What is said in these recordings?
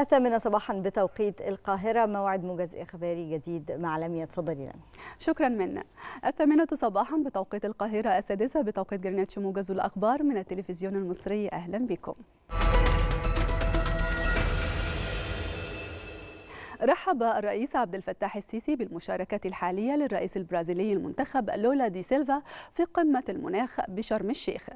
الثامنة صباحا بتوقيت القاهرة موعد موجز إخباري جديد مع لميا تفضلي لنا شكرا منا الثامنة صباحا بتوقيت القاهرة السادسة بتوقيت جرينتش موجز الأخبار من التلفزيون المصري أهلا بكم رحب الرئيس عبد الفتاح السيسي بالمشاركة الحالية للرئيس البرازيلي المنتخب لولا دي سيلفا في قمة المناخ بشرم الشيخ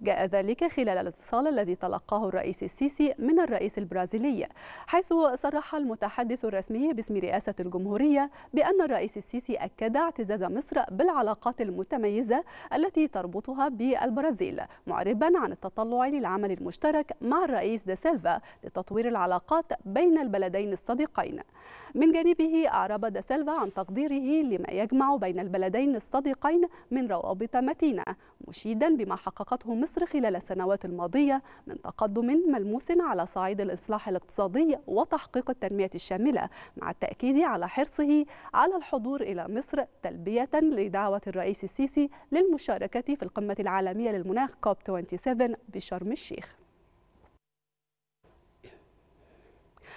جاء ذلك خلال الاتصال الذي تلقاه الرئيس السيسي من الرئيس البرازيلي حيث صرح المتحدث الرسمي باسم رئاسة الجمهورية بأن الرئيس السيسي أكد اعتزاز مصر بالعلاقات المتميزة التي تربطها بالبرازيل معربا عن التطلع للعمل المشترك مع الرئيس دا سيلفا لتطوير العلاقات بين البلدين الصديقين من جانبه أعرب دسالفا عن تقديره لما يجمع بين البلدين الصديقين من روابط متينة مشيدا بما حققته مصر خلال السنوات الماضية من تقدم ملموس على صعيد الإصلاح الاقتصادي وتحقيق التنمية الشاملة مع التأكيد على حرصه على الحضور إلى مصر تلبية لدعوة الرئيس السيسي للمشاركة في القمة العالمية للمناخ كوب 27 بشرم الشيخ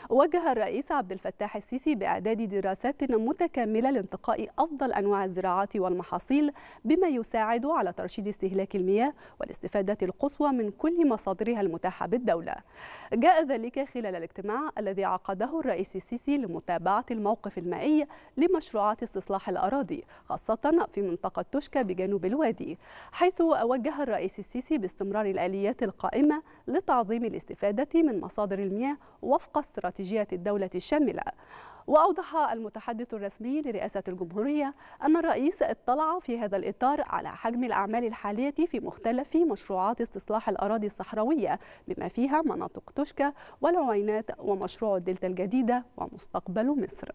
وجه الرئيس عبد الفتاح السيسي بإعداد دراسات متكاملة لانتقاء أفضل أنواع الزراعات والمحاصيل بما يساعد على ترشيد استهلاك المياه والاستفادة القصوى من كل مصادرها المتاحة بالدولة جاء ذلك خلال الاجتماع الذي عقده الرئيس السيسي لمتابعة الموقف المائي لمشروعات استصلاح الأراضي خاصة في منطقة تشكى بجنوب الوادي حيث وجه الرئيس السيسي باستمرار الآليات القائمة لتعظيم الاستفادة من مصادر المياه وفق استراتيجية الدولة الشاملة وأوضح المتحدث الرسمي لرئاسة الجمهورية أن الرئيس اطلع في هذا الإطار على حجم الأعمال الحالية في مختلف مشروعات استصلاح الأراضي الصحراوية بما فيها مناطق توشكا والعوينات ومشروع الدلتا الجديدة ومستقبل مصر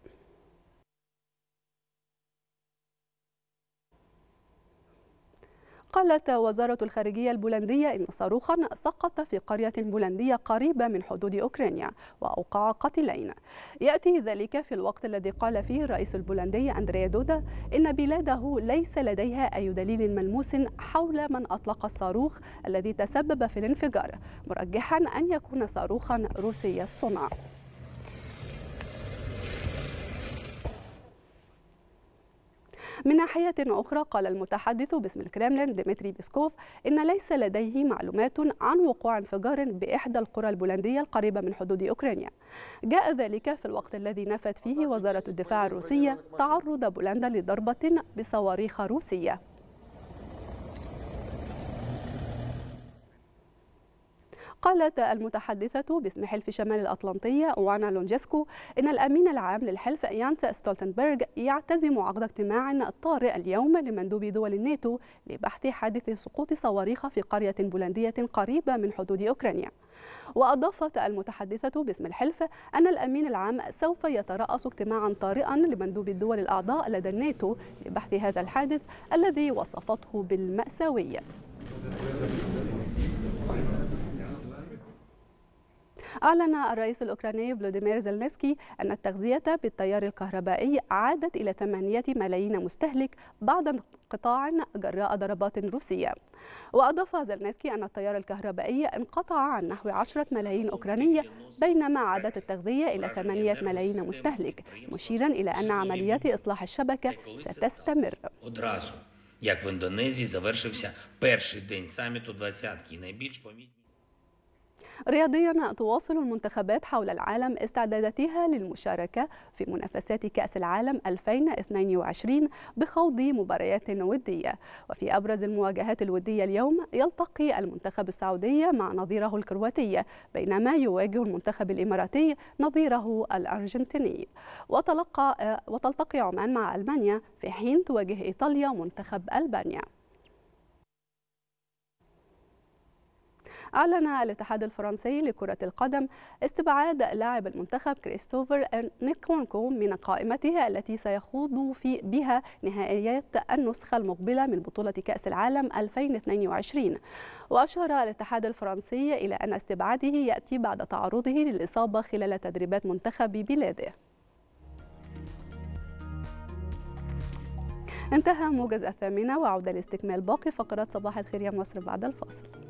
قالت وزارة الخارجية البولندية إن صاروخا سقط في قرية بولندية قريبة من حدود أوكرانيا وأوقع قتلين يأتي ذلك في الوقت الذي قال فيه الرئيس البولندي أندريا دودا إن بلاده ليس لديها أي دليل ملموس حول من أطلق الصاروخ الذي تسبب في الانفجار مرجحا أن يكون صاروخا روسي الصنع من ناحية أخرى قال المتحدث باسم الكرملين ديمتري بيسكوف إن ليس لديه معلومات عن وقوع انفجار بإحدى القرى البولندية القريبة من حدود أوكرانيا جاء ذلك في الوقت الذي نفت فيه وزارة الدفاع الروسية تعرض بولندا لضربة بصواريخ روسية قالت المتحدثة باسم حلف شمال الأطلنطي وانا لونجيسكو إن الأمين العام للحلف يانس ستولتنبرغ يعتزم عقد اجتماع طارئ اليوم لمندوب دول الناتو لبحث حادث سقوط صواريخ في قرية بولندية قريبة من حدود أوكرانيا وأضافت المتحدثة باسم الحلف أن الأمين العام سوف يترأس اجتماعا طارئا لمندوب الدول الأعضاء لدى الناتو لبحث هذا الحادث الذي وصفته بالمأساوي أعلن الرئيس الأوكراني فلوديمير زلنسكي أن التغذية بالتيار الكهربائي عادت إلى 8 ملايين مستهلك بعد انقطاع جراء ضربات روسية وأضاف زلنسكي أن التيار الكهربائي انقطع عن نحو 10 ملايين أوكراني بينما عادت التغذية إلى 8 ملايين مستهلك مشيرا إلى أن عمليات إصلاح الشبكة ستستمر Як в Індонезії завершився перший день саміту двадцятки, найбільш помітні. رياضيا تواصل المنتخبات حول العالم استعداداتها للمشاركة في منافسات كأس العالم 2022 بخوض مباريات ودية وفي أبرز المواجهات الودية اليوم يلتقي المنتخب السعودي مع نظيره الكرواتي بينما يواجه المنتخب الإماراتي نظيره الأرجنتيني وتلقى وتلتقي عمان مع ألمانيا في حين تواجه إيطاليا منتخب ألبانيا أعلن الاتحاد الفرنسي لكرة القدم استبعاد لاعب المنتخب كريستوفر نيكونكو من قائمته التي سيخوض في بها نهائيات النسخة المقبلة من بطولة كأس العالم 2022 وأشار الاتحاد الفرنسي إلى أن استبعاده يأتي بعد تعرضه للإصابة خلال تدريبات منتخب بلاده انتهى موجز الثامنة وعودة لاستكمال باقي فقرات صباح الخير يا مصر بعد الفاصل